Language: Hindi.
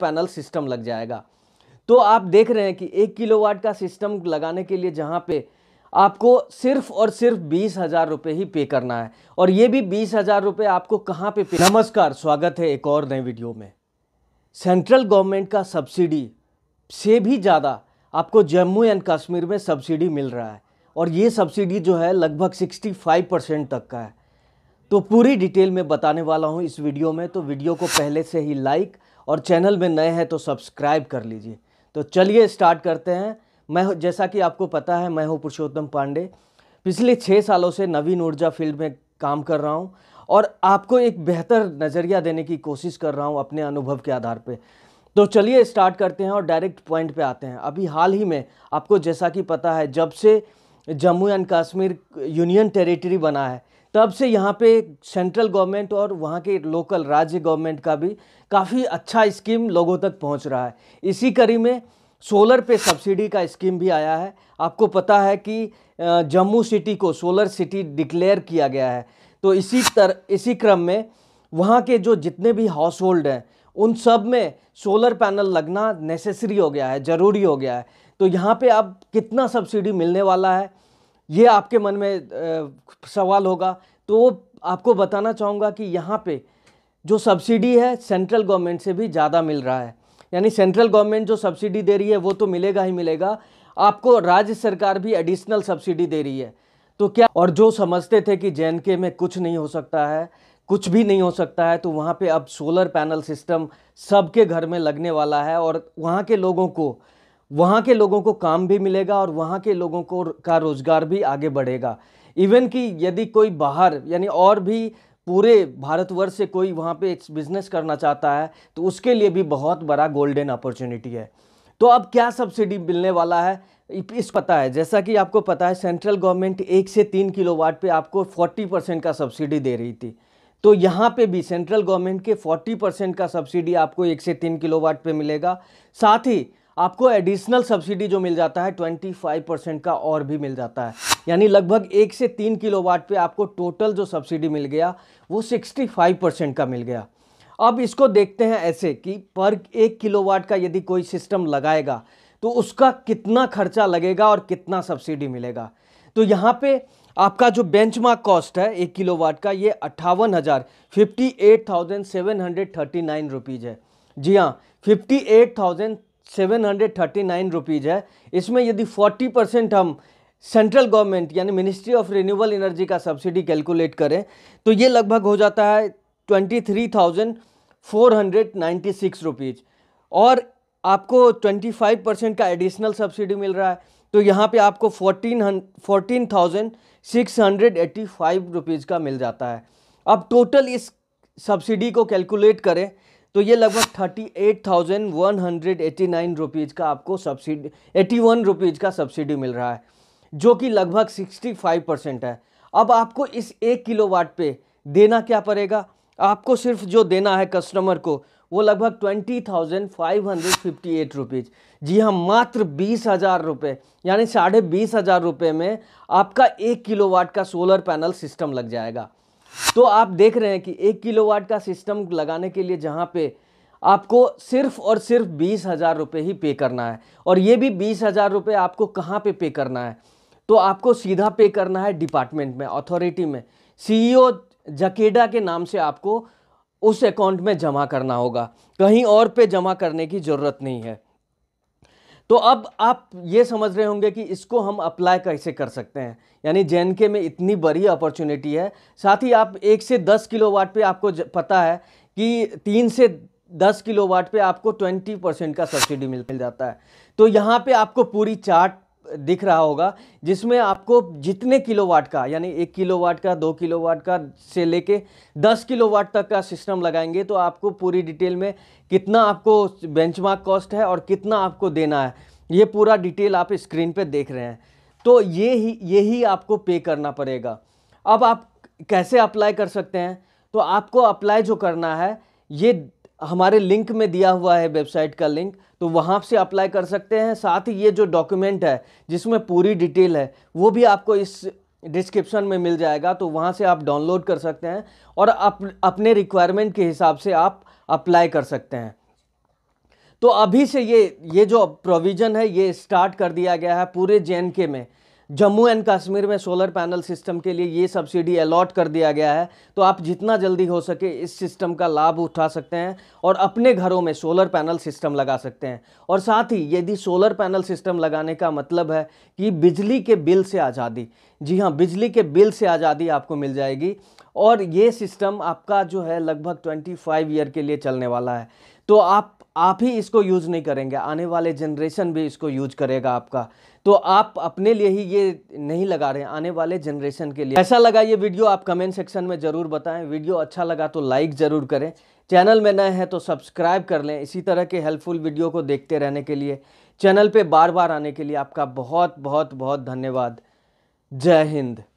पैनल सिस्टम लग जाएगा तो आप देख रहे हैं कि एक किलोवाट का सिस्टम लगाने के लिए जहाँ पे आपको सिर्फ और सिर्फ बीस हज़ार रुपये ही पे करना है और ये भी बीस हज़ार रुपये आपको कहाँ पे पे नमस्कार स्वागत है एक और नए वीडियो में सेंट्रल गवर्नमेंट का सब्सिडी से भी ज़्यादा आपको जम्मू एंड कश्मीर में सब्सिडी मिल रहा है और ये सब्सिडी जो है लगभग 65 परसेंट तक का है तो पूरी डिटेल में बताने वाला हूँ इस वीडियो में तो वीडियो को पहले से ही लाइक और चैनल में नए हैं तो सब्सक्राइब कर लीजिए तो चलिए स्टार्ट करते हैं मैं जैसा कि आपको पता है मैं हूँ पुरुषोत्तम पांडे पिछले छः सालों से नवीन ऊर्जा फील्ड में काम कर रहा हूँ और आपको एक बेहतर नज़रिया देने की कोशिश कर रहा हूँ अपने अनुभव के आधार पर तो चलिए स्टार्ट करते हैं और डायरेक्ट पॉइंट पे आते हैं अभी हाल ही में आपको जैसा कि पता है जब से Jammu and Kashmir union territory बना है तब से यहाँ पे सेंट्रल गवर्नमेंट और वहाँ के लोकल राज्य गवर्नमेंट का भी काफ़ी अच्छा स्कीम लोगों तक पहुँच रहा है इसी कड़ी में सोलर पे सब्सिडी का स्कीम भी आया है आपको पता है कि जम्मू सिटी को सोलर सिटी डिक्लेयर किया गया है तो इसी तर इसी क्रम में वहाँ के जो जितने भी हाउस होल्ड हैं उन सब में सोलर पैनल लगना नेसेसरी हो गया है ज़रूरी हो गया है तो यहाँ पे अब कितना सब्सिडी मिलने वाला है ये आपके मन में सवाल होगा तो आपको बताना चाहूँगा कि यहाँ पे जो सब्सिडी है सेंट्रल गवर्नमेंट से भी ज़्यादा मिल रहा है यानी सेंट्रल गवर्नमेंट जो सब्सिडी दे रही है वो तो मिलेगा ही मिलेगा आपको राज्य सरकार भी एडिशनल सब्सिडी दे रही है तो क्या और जो समझते थे कि जे में कुछ नहीं हो सकता है कुछ भी नहीं हो सकता है तो वहाँ पे अब सोलर पैनल सिस्टम सबके घर में लगने वाला है और वहाँ के लोगों को वहाँ के लोगों को काम भी मिलेगा और वहाँ के लोगों को का रोज़गार भी आगे बढ़ेगा इवन कि यदि कोई बाहर यानी और भी पूरे भारतवर्ष से कोई वहाँ पे बिजनेस करना चाहता है तो उसके लिए भी बहुत बड़ा गोल्डन अपॉर्चुनिटी है तो अब क्या सब्सिडी मिलने वाला है इस पता है जैसा कि आपको पता है सेंट्रल गवर्नमेंट एक से तीन वाट पर आपको फोर्टी परसेंट का सब्सिडी दे रही थी तो यहाँ पे भी सेंट्रल गवर्नमेंट के 40 परसेंट का सब्सिडी आपको एक से तीन किलोवाट पे मिलेगा साथ ही आपको एडिशनल सब्सिडी जो मिल जाता है 25 परसेंट का और भी मिल जाता है यानी लगभग एक से तीन किलोवाट पे आपको टोटल जो सब्सिडी मिल गया वो 65 परसेंट का मिल गया अब इसको देखते हैं ऐसे कि पर एक किलोवाट का यदि कोई सिस्टम लगाएगा तो उसका कितना खर्चा लगेगा और कितना सब्सिडी मिलेगा तो यहाँ पर आपका जो बेंचमार्क कॉस्ट है एक किलो का ये अट्ठावन हज़ार fifty eight thousand seven hundred thirty nine rupees है जी हाँ fifty eight thousand seven hundred thirty nine rupees है इसमें यदि फोर्टी परसेंट हम सेंट्रल गवर्नमेंट यानी मिनिस्ट्री ऑफ रिन्यूएबल एनर्जी का सब्सिडी कैलकुलेट करें तो ये लगभग हो जाता है twenty three thousand four hundred ninety six rupees और आपको ट्वेंटी फाइव परसेंट का एडिशनल सब्सिडी मिल रहा है तो यहाँ पर आपको fourteen fourteen thousand six hundred eighty five rupees का मिल जाता है अब टोटल इस सब्सिडी को कैलकुलेट करें तो ये लगभग thirty eight thousand one hundred eighty nine rupees का आपको सब्सिडी एटी वन रुपीज़ का सब्सिडी मिल रहा है जो कि लगभग सिक्सटी फाइव परसेंट है अब आपको इस एक किलो वाट पे देना क्या पड़ेगा आपको सिर्फ जो देना है कस्टमर को वो लगभग twenty thousand five hundred fifty eight rupees जी हाँ मात्र बीस हज़ार रुपये यानी साढ़े बीस हज़ार रुपये में आपका एक किलो वाट का सोलर पैनल सिस्टम लग जाएगा तो आप देख रहे हैं कि एक किलो वाट का सिस्टम लगाने के लिए जहाँ पे आपको सिर्फ और सिर्फ बीस हज़ार रुपये ही पे करना है और ये भी बीस हज़ार रुपये आपको कहाँ पे पे करना है तो आपको सीधा पे करना है डिपार्टमेंट में अथॉरिटी में सीईओ जकेडा के नाम से आपको उस अकाउंट में जमा करना होगा कहीं और पे जमा करने की ज़रूरत नहीं है तो अब आप ये समझ रहे होंगे कि इसको हम अप्लाई कैसे कर सकते हैं यानी जे में इतनी बड़ी अपॉर्चुनिटी है साथ ही आप एक से दस वाट पर आपको पता है कि तीन से दस वाट पर आपको ट्वेंटी परसेंट का सब्सिडी मिल जाता है तो यहाँ पे आपको पूरी चार्ट दिख रहा होगा जिसमें आपको जितने किलोवाट का यानी एक किलोवाट का दो किलोवाट का से लेके दस किलोवाट तक का सिस्टम लगाएंगे तो आपको पूरी डिटेल में कितना आपको बेंचमार्क कॉस्ट है और कितना आपको देना है ये पूरा डिटेल आप स्क्रीन पे देख रहे हैं तो ये ही ये ही आपको पे करना पड़ेगा अब आप कैसे अप्लाई कर सकते हैं तो आपको अप्लाई जो करना है ये हमारे लिंक में दिया हुआ है वेबसाइट का लिंक तो वहाँ से अप्लाई कर सकते हैं साथ ही ये जो डॉक्यूमेंट है जिसमें पूरी डिटेल है वो भी आपको इस डिस्क्रिप्शन में मिल जाएगा तो वहाँ से आप डाउनलोड कर सकते हैं और अप, अपने रिक्वायरमेंट के हिसाब से आप अप्लाई कर सकते हैं तो अभी से ये ये जो प्रोविज़न है ये स्टार्ट कर दिया गया है पूरे जे में जम्मू एंड कश्मीर में सोलर पैनल सिस्टम के लिए ये सब्सिडी अलॉट कर दिया गया है तो आप जितना जल्दी हो सके इस सिस्टम का लाभ उठा सकते हैं और अपने घरों में सोलर पैनल सिस्टम लगा सकते हैं और साथ ही यदि सोलर पैनल सिस्टम लगाने का मतलब है कि बिजली के बिल से आज़ादी जी हाँ बिजली के बिल से आज़ादी आपको मिल जाएगी और ये सिस्टम आपका जो है लगभग ट्वेंटी ईयर के लिए चलने वाला है तो आप आप ही इसको यूज़ नहीं करेंगे आने वाले जनरेशन भी इसको यूज करेगा आपका तो आप अपने लिए ही ये नहीं लगा रहे आने वाले जनरेशन के लिए ऐसा लगा ये वीडियो आप कमेंट सेक्शन में ज़रूर बताएं वीडियो अच्छा लगा तो लाइक ज़रूर करें चैनल में नए हैं तो सब्सक्राइब कर लें इसी तरह के हेल्पफुल वीडियो को देखते रहने के लिए चैनल पर बार बार आने के लिए आपका बहुत बहुत बहुत धन्यवाद जय हिंद